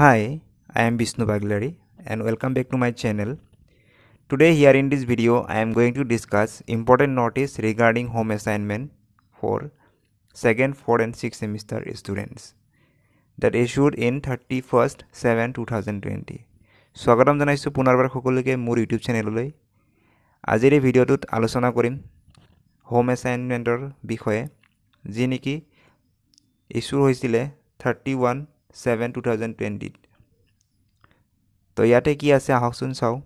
Hi, I am Vishnu Baglari and welcome back to my channel. Today here in this video I am going to discuss important notice regarding home assignment for second, fourth and sixth semester students that issued in 31st 7 2020. Swagatam janaisu punarbar khokoluke mur YouTube channel loi. Ajir ei video tut alochona korim home assignment er bikhoye je niki issue hoisile 31 seven two thousand টুৱেণ্টিত তো ইয়াতে কি আছে আহকচোন চাওঁ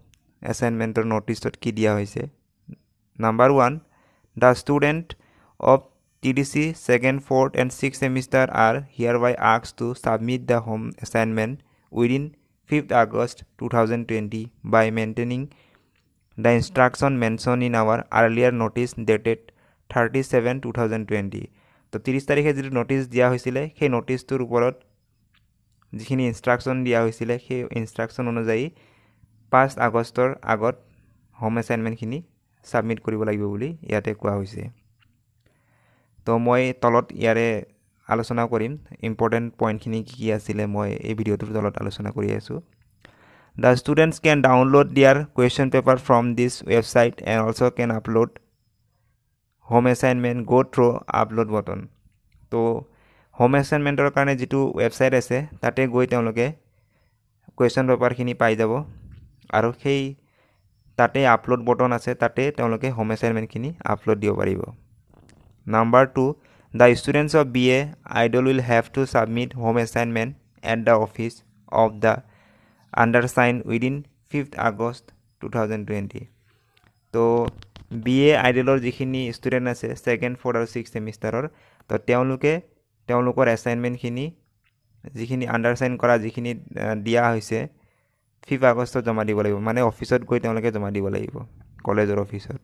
এছাইনমেণ্টৰ নটিছত কি দিয়া হৈছে number one the student of T D C second fourth and six semester are hereby আৰ্কছ to submit the home assignment within fifth August two thousand twenty by maintaining the instruction mention in our earlier notice dated thirty seven two thousand twenty তো ত্ৰিছ তাৰিখে যিটো notice দিয়া হৈছিলে সেই নটিছটোৰ ওপৰত যিখিনি ইনষ্ট্ৰাকশ্যন দিয়া হৈছিলে সেই ইনষ্ট্ৰাকশ্যন অনুযায়ী পাঁচ আগষ্টৰ আগত হোম এছাইনমেণ্টখিনি ছাবমিট কৰিব লাগিব বুলি ইয়াতে কোৱা হৈছে তো মই তলত ইয়াৰে আলোচনা কৰিম ইম্পৰ্টেণ্ট পইণ্টখিনি কি কি আছিলে মই এই ভিডিঅ'টোৰ তলত আলোচনা কৰি আছোঁ the students can download their question paper from this website and also' can upload home assignment go' through' upload button তো হোম এছাইনমেণ্টৰ কাৰণে যিটো ৱেবছাইট আছে তাতে গৈ তেওঁলোকে কুৱেশ্যন পেপাৰখিনি পাই যাব আৰু সেই তাতে আপলোড বটন আছে তাতে তেওঁলোকে হোম এছাইনমেণ্টখিনি আপলোড দিব পাৰিব number two the students of B A IDOL will have to submit home assignment at the office of the undersigned within fifth August two thousand twenty তো B A আইডলৰ যিখিনি student আছে second fourth আৰু six ছেমিষ্টাৰৰ তো তেওঁলোকে তেওঁলোকৰ এছাইনমেণ্টখিনি যিখিনি আণ্ডাৰচাইন কৰা যিখিনি দিয়া হৈছে ফিফ আগষ্টত জমা দিব লাগিব মানে অফিচত গৈ তেওঁলোকে জমা দিব লাগিব কলেজৰ অফিচত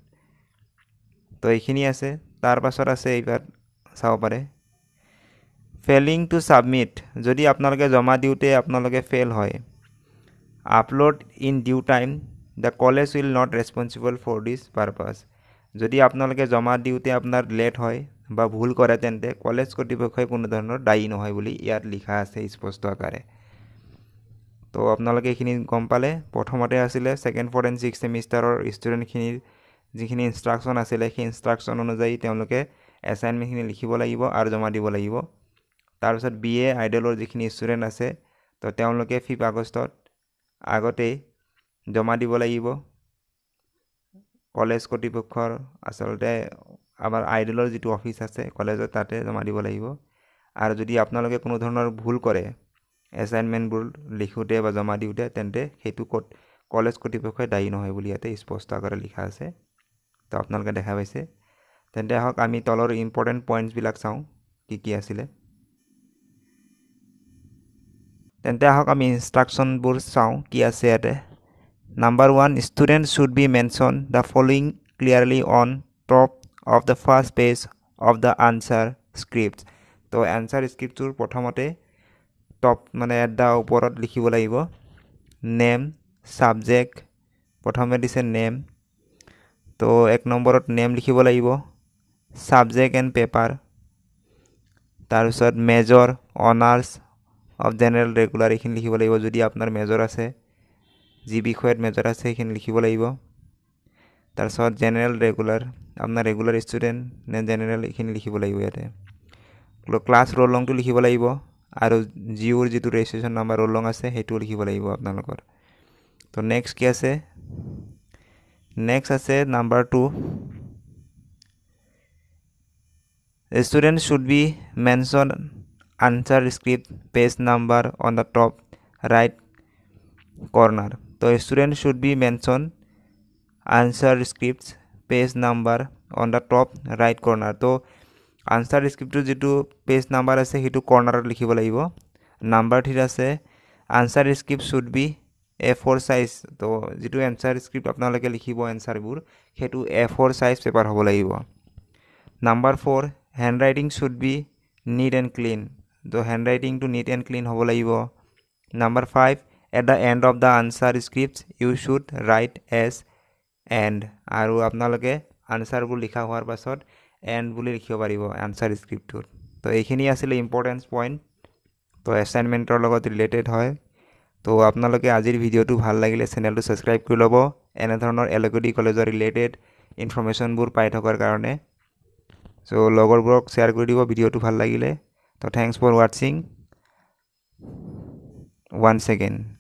তো এইখিনি আছে তাৰ পাছত আছে এইবাৰ চাব পাৰে ফেলিং টু ছাবমিট যদি আপোনালোকে জমা দিওঁতে আপোনালোকে ফেইল হয় upload in due time the college will not responsible for this purpose যদি আপোনালোকে জমা দিওঁতে আপোনাৰ লেট হয় বা ভুল কৰে তেন্তে কলেজ কৰ্তৃপক্ষই কোনো ধৰণৰ দায়ী নহয় বুলি ইয়াত লিখা আছে স্পষ্ট আকাৰে তো আপোনালোকে এইখিনি গম পালে প্ৰথমতে আছিলে ছেকেণ্ড ফ'ৰ্থ এণ্ড ছিক্স ছেমিষ্টাৰৰ ষ্টুডেণ্টখিনিৰ যিখিনি ইনষ্ট্ৰাকশ্যন আছিলে সেই ইনষ্ট্ৰাকশ্যন অনুযায়ী তেওঁলোকে এছাইনমেণ্টখিনি লিখিব লাগিব আৰু জমা দিব লাগিব তাৰপিছত বি এ আইডলৰ যিখিনি ষ্টুডেণ্ট আছে তো তেওঁলোকে ফিফ আগষ্টত আগতেই জমা দিব লাগিব কলেজ কৰ্তৃপক্ষৰ আচলতে আমাৰ আইডলৰ যিটো অফিচ আছে কলেজৰ তাতে জমা দিব লাগিব আৰু যদি আপোনালোকে কোনো ধৰণৰ ভুল কৰে এছাইনমেণ্টবোৰ লিখোঁতে বা জমা দিওঁতে তেন্তে সেইটো ক'ত কলেজ কৰ্তৃপক্ষই দায়ী নহয় বুলি ইয়াতে স্পষ্ট আকাৰে লিখা আছে তো আপোনালোকে দেখা পাইছে তেন্তে আহক আমি তলৰ ইম্পৰ্টেণ্ট পইণ্টছবিলাক চাওঁ কি কি আছিলে তেন্তে আহক আমি ইনষ্ট্ৰাকশ্যনবোৰ চাওঁ কি আছে ইয়াতে number one student should be mention the following clearly on top of the first page of the answer script তো এনচাৰ স্ক্ৰিপ্টটোৰ প্ৰথমতে টপ মানে এটা ওপৰত লিখিব লাগিব নেম ছাবজেক্ট প্ৰথমে দিছে নেম তো এক নম্বৰত নেম লিখিব লাগিব ছাবজেক্ট এণ্ড পেপাৰ তাৰপিছত major honours of general regular এইখিনি লিখিব লাগিব যদি আপোনাৰ মেজৰ আছে যি বিষয়ত মেজৰ আছে সেইখিনি লিখিব লাগিব তাৰপিছত জেনেৰেল ৰেগুলাৰ আপোনাৰ ৰেগুলাৰ ষ্টুডেণ্ট নে জেনেৰেল এইখিনি লিখিব লাগিব ইয়াতে ক্লাছ ৰোল লংটো লিখিব লাগিব আৰু জিঅ'ৰ যিটো ৰেজিষ্ট্ৰেশ্যন নাম্বাৰ ৰোল লং আছে সেইটোও লিখিব লাগিব আপোনালোকৰ তো নেক্সট কি আছে নেক্সট আছে number two student should be mention answer script page number on the top right corner তো student should be mention answer script page number on the top right corner ত' আনচাৰ স্ক্ৰিপ্টটোৰ যিটো page number আছে সেইটো কৰ্ণাৰত লিখিব লাগিব number থ্ৰীত আছে answer script should be A four size ত' যিটো এনচাৰ স্ক্ৰিপ্ট আপোনালোকে লিখিব এনচাৰবোৰ সেইটো এ ফ'ৰ চাইজ পেপাৰ হ'ব লাগিব number four hand writing should be neat and clean ত' হেণ্ড ৰাইটিংটো নীট এণ্ড ক্লিন হ'ব লাগিব number five at the end of the answer script you should write as end আৰু আপোনালোকে আনচাৰবোৰ লিখা হোৱাৰ পাছত এণ্ড বুলি লিখিব পাৰিব আনচাৰ স্ক্ৰিপ্টটোত তো এইখিনি আছিলে ইম্পৰ্টেঞ্চ পইণ্ট তো এছাইনমেণ্টৰ লগত ৰিলেটেড হয় তো আপোনালোকে আজিৰ ভিডিঅ'টো ভাল লাগিলে চেনেলটো ছাবস্ক্ৰাইব কৰি ল'ব এনেধৰণৰ এলগুডি কলেজৰ ৰিলেটেড ইনফৰ্মেশ্যনবোৰ পাই থকাৰ কাৰণে চ' লগৰবোৰক শ্বেয়াৰ কৰি দিব ভিডিঅ'টো ভাল লাগিলে তো থেংকছ ফৰ ৱাটছিং ওৱান ছেকেণ্ড